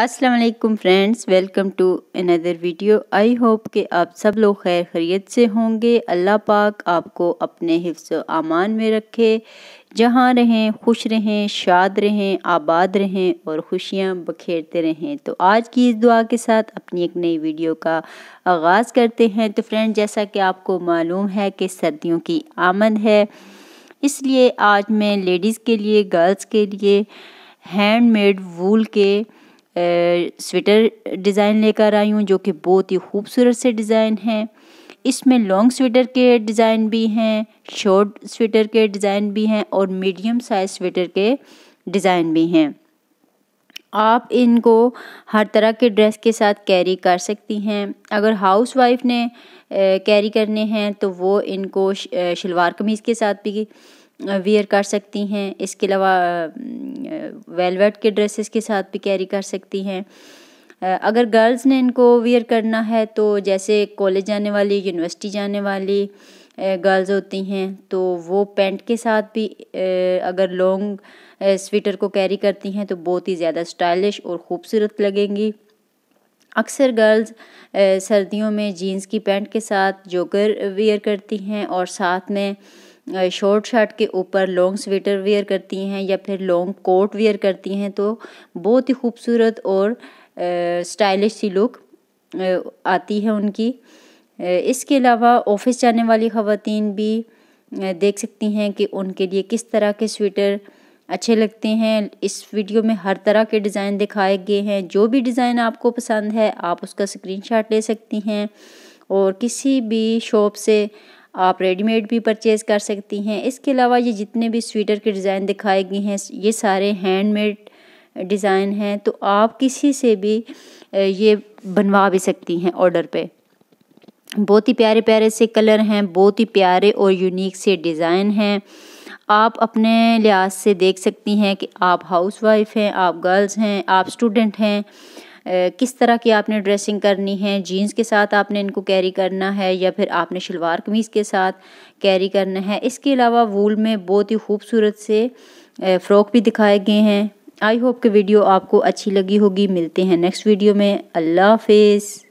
अस्सलाम वालेकुम friends welcome to another video I hope कि आप सब लोग खैर खरीत से होंगे अल्लाह पाक आपको अपने हिफ्स आमान में रखे जहाँ रहें खुश रहें शाद रहें आबाद रहें और खुशियाँ बखेरते रहें तो आज की इस दुआ के साथ अपनी एक नई वीडियो का आगाज़ करते हैं तो फ्रेंड जैसा कि आपको मालूम है कि सर्दियों की आमद है इसलिए आज मैं लेडीज़ के लिए गर्ल्स के लिए हैंडमेड वूल के स्वेटर डिज़ाइन लेकर आई हूँ जो कि बहुत ही खूबसूरत से डिज़ाइन है इसमें लॉन्ग स्वेटर के डिज़ाइन भी हैं शॉर्ट स्वेटर के डिज़ाइन भी हैं और मीडियम साइज स्वेटर के डिज़ाइन भी हैं आप इनको हर तरह के ड्रेस के साथ कैरी कर सकती हैं अगर हाउस वाइफ ने कैरी करने हैं तो वो इनको शलवार कमीज़ के साथ भी वेयर कर सकती हैं इसके अलावा वेलवेट के ड्रेसेस के साथ भी कैरी कर सकती हैं अगर गर्ल्स ने इनको वियर करना है तो जैसे कॉलेज जाने वाली यूनिवर्सिटी जाने वाली गर्ल्स होती हैं तो वो पैंट के साथ भी अगर लॉन्ग स्वेटर को कैरी करती हैं तो बहुत ही ज़्यादा स्टाइलिश और ख़ूबसूरत लगेंगी अक्सर गर्ल्स सर्दियों में जीन्स की पैंट के साथ जोकर वेयर करती हैं और साथ में शॉर्ट शर्ट के ऊपर लॉन्ग स्वेटर वेयर करती हैं या फिर लॉन्ग कोट वेयर करती हैं तो बहुत ही खूबसूरत और स्टाइलिश सी लुक आती है उनकी इसके अलावा ऑफिस जाने वाली ख़वातीन भी देख सकती हैं कि उनके लिए किस तरह के स्वेटर अच्छे लगते हैं इस वीडियो में हर तरह के डिज़ाइन दिखाए गए हैं जो भी डिज़ाइन आपको पसंद है आप उसका स्क्रीनशॉट ले सकती हैं और किसी भी शॉप से आप रेडीमेड भी परचेज़ कर सकती हैं इसके अलावा ये जितने भी स्वेटर के डिज़ाइन दिखाए गए हैं ये सारे हैंडमेड डिज़ाइन हैं तो आप किसी से भी ये बनवा भी सकती हैं ऑर्डर पे बहुत ही प्यारे प्यारे से कलर हैं बहुत ही प्यारे और यूनिक से डिज़ाइन हैं आप अपने लिहाज से देख सकती हैं कि आप हाउस वाइफ हैं आप गर्ल्स हैं आप स्टूडेंट हैं किस तरह की आपने ड्रेसिंग करनी है जीन्स के साथ आपने इनको कैरी करना है या फिर आपने शलवार कमीज़ के साथ कैरी करना है इसके अलावा वूल में बहुत ही खूबसूरत से फ़्रॉक भी दिखाए गए हैं आई होप कि वीडियो आपको अच्छी लगी होगी मिलते हैं नेक्स्ट वीडियो में अल्लाह हाफिज़